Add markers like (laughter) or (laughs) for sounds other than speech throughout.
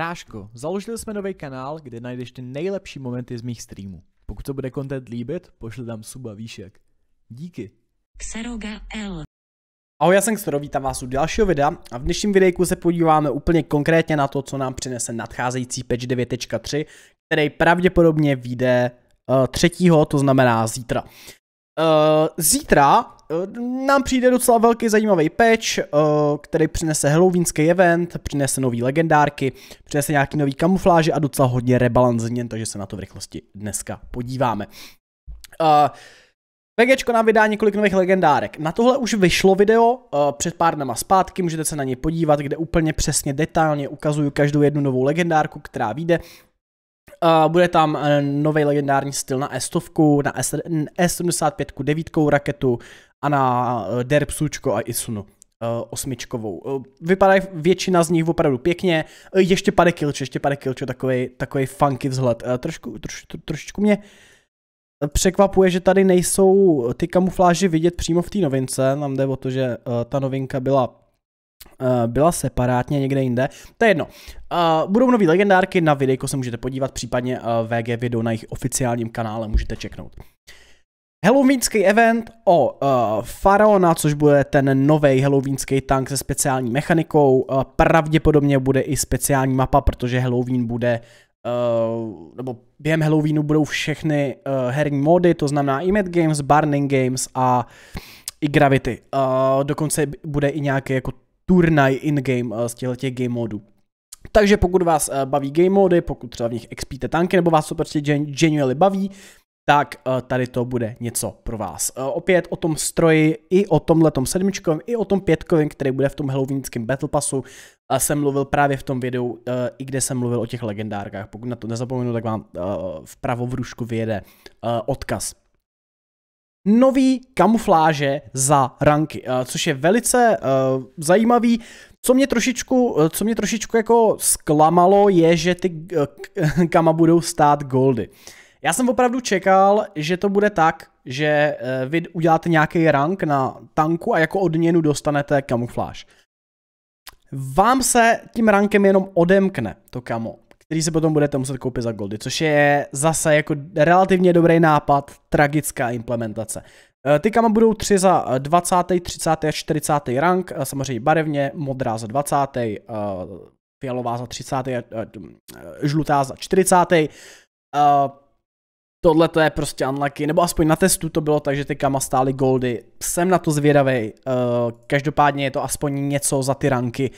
Bráško, založili jsme nový kanál, kde najdeš ty nejlepší momenty z mých streamů. Pokud to bude content líbit, pošli tam suba výšek. Díky. Xeroga L. Ahoj, já jsem Xero, vítám vás u dalšího videa a v dnešním videjku se podíváme úplně konkrétně na to, co nám přinese nadcházející patch 9.3, který pravděpodobně vyjde uh, třetího, to znamená zítra. Uh, zítra Eh, nám přijde docela velký zajímavý patch, eh, který přinese halloweenský event, přinese nové legendárky, přinese nějaký nový kamufláže a docela hodně rebalance změn, takže se na to v rychlosti dneska podíváme. Uh, VGčko nám vydá několik nových legendárek. Na tohle už vyšlo video uh, před pár dnama zpátky, můžete se na něj podívat, kde úplně přesně detailně ukazuju každou jednu novou legendárku, která vyjde. Uh, bude tam uh, nový legendární styl na S100, na S75, 9 raketu, a na eh, Derpsučko a Isunu eh, osmičkovou. Eh, vypadá většina z nich opravdu pěkně, ještě pade kilče, ještě pade kilče, takový, takový funky vzhled. Trošku, troš, tro, trošičku mě překvapuje, že tady nejsou ty kamufláže vidět přímo v té novince, nám jde o to, že ta novinka byla byla separátně někde jinde. To je jedno. Budou nové legendárky, na videjko se můžete podívat, případně VG video na jejich oficiálním kanále můžete čeknout. Halloweenský event o uh, Faraona, což bude ten nový halloweenský tank se speciální mechanikou. Uh, pravděpodobně bude i speciální mapa, protože Halloween bude, uh, nebo během Halloweenu budou všechny uh, herní mody, to znamená i Mad Games, Burning Games a i Gravity. Uh, dokonce bude i nějaký jako turnaj in-game uh, z těchto game modů. Takže pokud vás baví game mody, pokud třeba v nich expíte tanky, nebo vás to prostě gen- genuinely baví, tak eh, tady to bude něco pro vás. Eh, opět o tom stroji, i o letom sedmičkovém, i o tom pětkovém, který bude v tom halloweenském Battle Passu, jsem mluvil právě v tom videu, eh, i kde jsem mluvil o těch legendárkách. Pokud na to nezapomenu, tak vám vpravo v rušku vyjede odkaz nový kamufláže za ranky, což je velice zajímavý. Co mě trošičku, co mě trošičku jako zklamalo je, že ty (laughs) kama budou stát goldy. Já jsem opravdu čekal, že to bude tak, že eh, vy uděláte nějaký rank na tanku a jako odměnu dostanete kamufláž. Vám se tím rankem jenom odemkne to kamo, který se potom budete muset koupit za goldy, což je zase jako relativně dobrý nápad, tragická implementace. Eh, ty kamo budou 3 za 20., 30. a 40. rank, samozřejmě barevně, modrá za 20., eh, fialová za 30., žlutá za 40 tohle to je prostě unlucky, nebo aspoň na testu to bylo tak, že ty kama stály goldy. Jsem na to zvědavý. uh, eh, každopádně je to aspoň něco za ty ranky.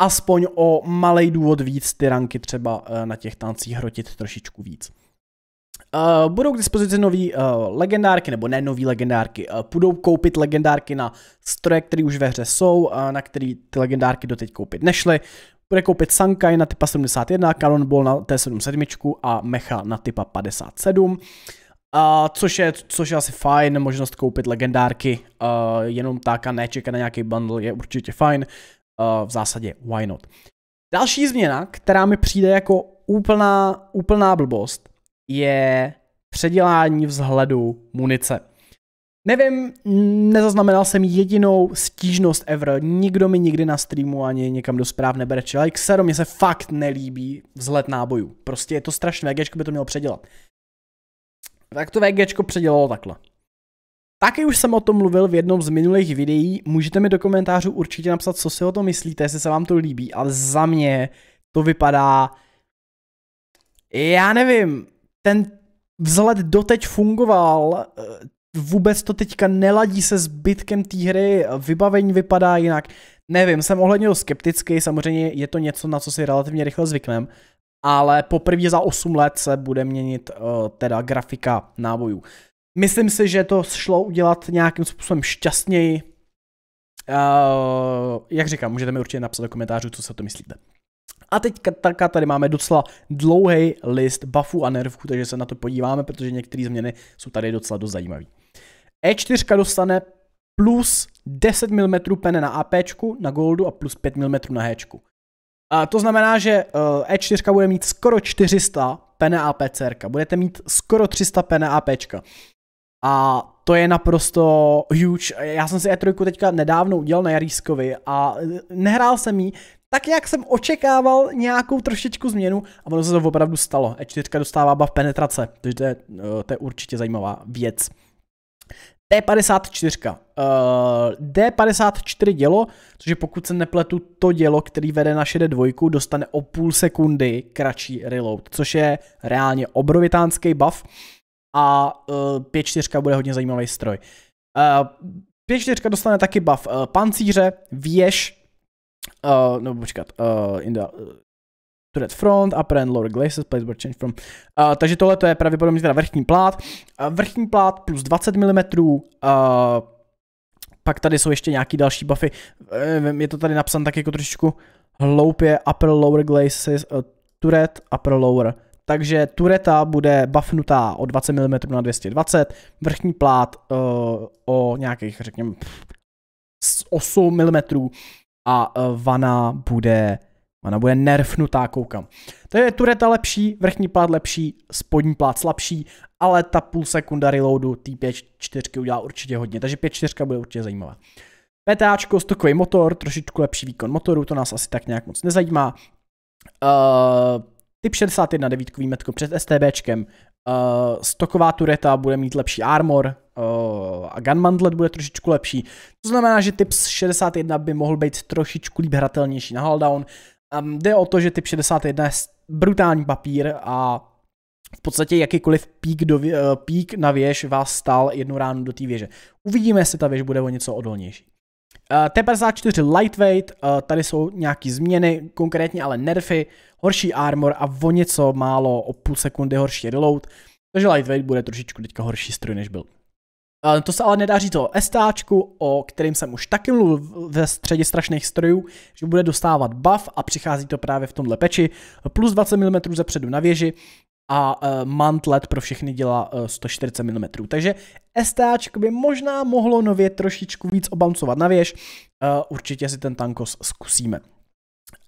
Aspoň o malý důvod víc ty ranky třeba uh, na těch tancích hrotit trošičku víc. Uh, budou k dispozici nový uh, legendárky, nebo ne nový legendárky, uh, budou koupit legendárky na stroje, které už ve hře jsou, uh, na který ty legendárky doteď koupit nešly, bude koupit Sankai na typa 71, Ball na T77 a Mecha na typa 57. A což, je, což je asi fajn, možnost koupit legendárky uh, jenom tak a nečekat na nějaký bundle je určitě fajn. Uh, v zásadě why not. Další změna, která mi přijde jako úplná, úplná blbost, je předělání vzhledu munice. Nevím, nezaznamenal jsem jedinou stížnost ever. Nikdo mi nikdy na streamu ani někam do zpráv či Like Sero, mě se fakt nelíbí vzhled nábojů. Prostě je to strašné, VGčko by to mělo předělat. Tak to VGčko předělalo takhle. Taky už jsem o tom mluvil v jednom z minulých videí, můžete mi do komentářů určitě napsat, co si o tom myslíte, jestli se vám to líbí, ale za mě to vypadá, já nevím, ten vzhled doteď fungoval, eh, vůbec to teďka neladí se zbytkem té hry, vybavení vypadá jinak. Nevím, jsem ohledně skeptický, samozřejmě je to něco, na co si relativně rychle zvyknem, ale poprvé za 8 let se bude měnit uh, teda grafika nábojů. Myslím si, že to šlo udělat nějakým způsobem šťastněji. Uh, jak říkám, můžete mi určitě napsat do komentářů, co si o to myslíte. A teď taka, tady máme docela dlouhý list buffů a nervů, takže se na to podíváme, protože některé změny jsou tady docela dost zajímavé. E4 dostane plus 10 mm pene na AP, na goldu a plus 5 mm na H. A to znamená, že E4 eh, e bude mít skoro 400 pene APCR, budete mít skoro 300 pene AP. A to je naprosto huge. Já jsem si E3 teďka nedávno udělal na Jarískovi a eh, nehrál jsem jí, tak jak jsem očekával nějakou trošičku změnu a ono se to opravdu stalo. E4 dostává bav penetrace, takže to je, eh, to je určitě zajímavá věc. D54. Uh, D54 dělo, což je pokud se nepletu to dělo, který vede na šede dvojku, dostane o půl sekundy kratší reload, což je reálně obrovitánský buff a uh, eh, 5.4 bude hodně zajímavý stroj. Uh, eh, 5.4 dostane taky buff uh, pancíře, věž, uh, počkat, uh, inda, uh, turret front, upper and lower glacis place were changed from. Uh, takže tohle to je pravděpodobně teda vrchní plát. Uh, vrchní plát plus 20 mm, uh, pak tady jsou ještě nějaký další buffy. Uh, je to tady napsané tak jako trošičku hloupě upper lower glaces, uh, eh, turret, upper lower. Takže tureta bude buffnutá o 20 mm na 220, vrchní plát uh, o nějakých, řekněme, 8 mm a eh, vana bude Ona bude nerfnutá, koukám. To je tureta lepší, vrchní plát lepší, spodní plát slabší, ale ta půl sekunda reloadu T5-4 udělá určitě hodně, takže 5-4 bude určitě zajímavá. PTAčko, stokový motor, trošičku lepší výkon motoru, to nás asi tak nějak moc nezajímá. Uh, typ 61 devítkový metko před STBčkem, Uh, eh, stoková tureta bude mít lepší armor uh, a gun mandlet bude trošičku lepší. To znamená, že typ 61 by mohl být trošičku líp hratelnější na halldown. Um, jde o to, že typ 61 je brutální papír a v podstatě jakýkoliv pík, do, eh, pík na věž vás stál jednu ránu do té věže. Uvidíme, jestli ta věž bude o něco odolnější. Eh, T54 Lightweight, eh, tady jsou nějaký změny, konkrétně ale nerfy, horší armor a o něco málo, o půl sekundy horší reload, takže Lightweight bude trošičku teďka horší stroj, než byl. Eh, to se ale nedá říct o STAčku, o kterým jsem už taky mluvil ve středě strašných strojů, že bude dostávat buff a přichází to právě v tomhle peči. Plus 20 mm předu na věži a eh, mantlet pro všechny dělá 140 mm. Takže STAčko by možná mohlo nově trošičku víc obancovat na věž. Eh, určitě si ten tankos zkusíme.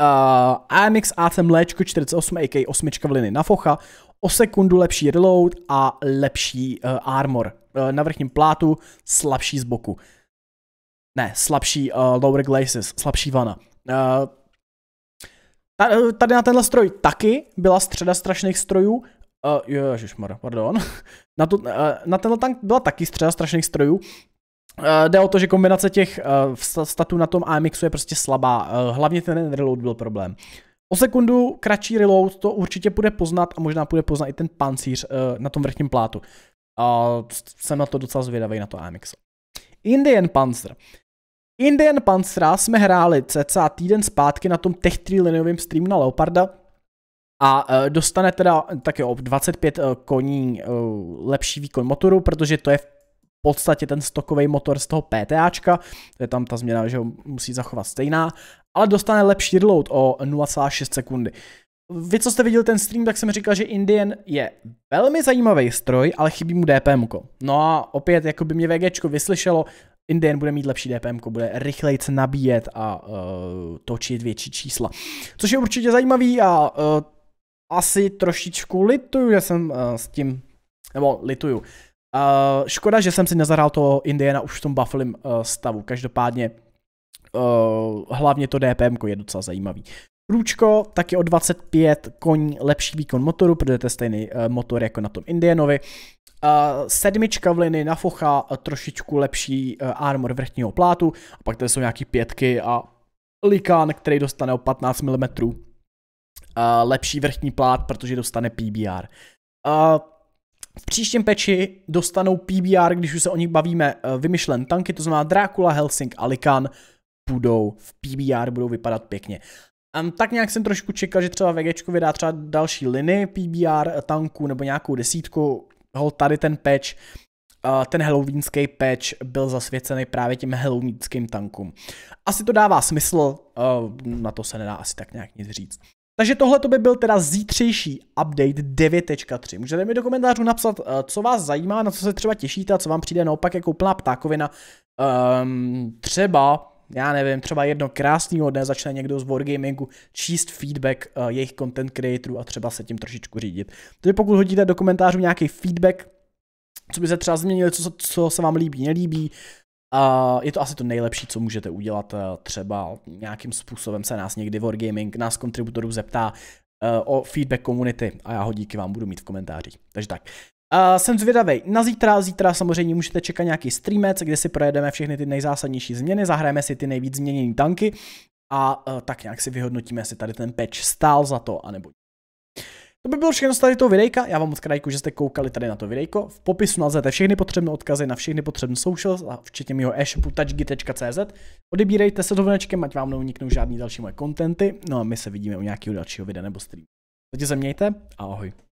Uh, AMX AC mléčko 48 AK 8 v na focha, o sekundu lepší reload a lepší uh, armor. Uh, na vrchním plátu slabší z boku. Ne, slabší uh, lower glaces, slabší vana. Uh, tady na tenhle stroj taky byla středa strašných strojů, Uh, ježišmar, pardon. (laughs) na, tu, uh, na tenhle tank byla taky středa strašných strojů. Uh, jde o to, že kombinace těch uh, statů na tom AMXu je prostě slabá. Uh, hlavně ten reload byl problém. Uh, O sekundu kratší reload to určitě bude poznat a možná bude poznat i ten pancíř uh, na tom vrchním plátu. A uh, jsem na to docela zvědavý na to AMX. Indian Panzer. Indian Panzera jsme hráli cca týden zpátky na tom Tech 3 liniovém streamu na Leoparda a eh, dostane teda taky o 25 koní eh, lepší výkon motoru, protože to je v podstatě ten stokový motor z toho PTAčka, to je tam ta změna, že ho musí zachovat stejná ale dostane lepší reload o 0,6 sekundy. Vy, co jste viděli ten stream, tak jsem říkal, že Indian je velmi zajímavý stroj, ale chybí mu DPM. ko. No a opět, jako by mě VG vyslyšelo, Indian bude mít lepší DPM, bude rychleji nabíjet a uh, točit větší čísla. Což je určitě zajímavý a uh, asi trošičku lituju, že jsem uh, s tím, nebo lituju. Uh, škoda, že jsem si nezahrál toho Indiana už v tom bufflim uh, stavu. Každopádně Uh, hlavně to DPM je docela zajímavý. Růčko, taky o 25 koní lepší výkon motoru, protože to je stejný uh, motor jako na tom Indianovi. Uh, sedmička vliny na focha, uh, trošičku lepší uh, armor vrchního plátu, a pak tady jsou nějaký pětky a likán, který dostane o 15 mm uh, lepší vrchní plát, protože dostane PBR. Uh, v příštím peči dostanou PBR, když už se o nich bavíme, uh, vymyšlen tanky, to znamená Dracula, Helsing a Likan, budou v PBR, budou vypadat pěkně. Um, tak nějak jsem trošku čekal, že třeba VGčku vydá třeba další liny PBR tanku nebo nějakou desítku. Hol tady ten patch, uh, ten halloweenský patch byl zasvěcený právě těm halloweenským tankům. Asi to dává smysl, uh, na to se nedá asi tak nějak nic říct. Takže tohle to by byl teda zítřejší update 9.3. Můžete mi do komentářů napsat, e, co vás zajímá, na co se třeba těšíte a co vám přijde naopak jako úplná ptákovina. Um, třeba já nevím, třeba jedno krásného dne začne někdo z Wargamingu číst feedback uh, jejich content creatorů a třeba se tím trošičku řídit. Takže pokud hodíte do komentářů nějaký feedback, co by se třeba změnili, co, co se vám líbí, nelíbí, Uh, je to asi to nejlepší, co můžete udělat. Eh, třeba nějakým způsobem se nás někdy Wargaming, nás kontributorů zeptá uh, o feedback komunity a já ho díky vám budu mít v komentářích. Takže tak. Uh, jsem zvědavý. Na zítra, zítra samozřejmě můžete čekat nějaký streamec, kde si projedeme všechny ty nejzásadnější změny, zahrajeme si ty nejvíc změněné tanky a uh, tak nějak si vyhodnotíme, jestli tady ten patch stál za to, anebo to by bylo všechno z tady toho videjka, já vám moc krajku, že jste koukali tady na to videjko. V popisu nalezete všechny potřebné odkazy na všechny potřebné socials, a včetně mého e-shopu touchgy.cz. Odebírejte se dovnečkem, ať vám neuniknou žádný další moje kontenty, no a my se vidíme u nějakého dalšího videa nebo streamu. Zatím se mějte a ahoj.